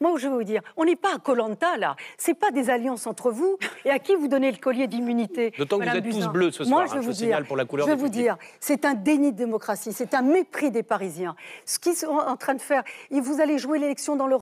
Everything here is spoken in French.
Moi, je veux vous dire, on n'est pas à Colanta là. C'est pas des alliances entre vous et à qui vous donnez le collier d'immunité. D'autant que vous êtes bleus ce soir. je, hein, vous je la Je vais vous dire, c'est un déni de démocratie, c'est un mépris des Parisiens. Ce qu'ils sont en train de faire, et vous allez jouer l'élection dans leur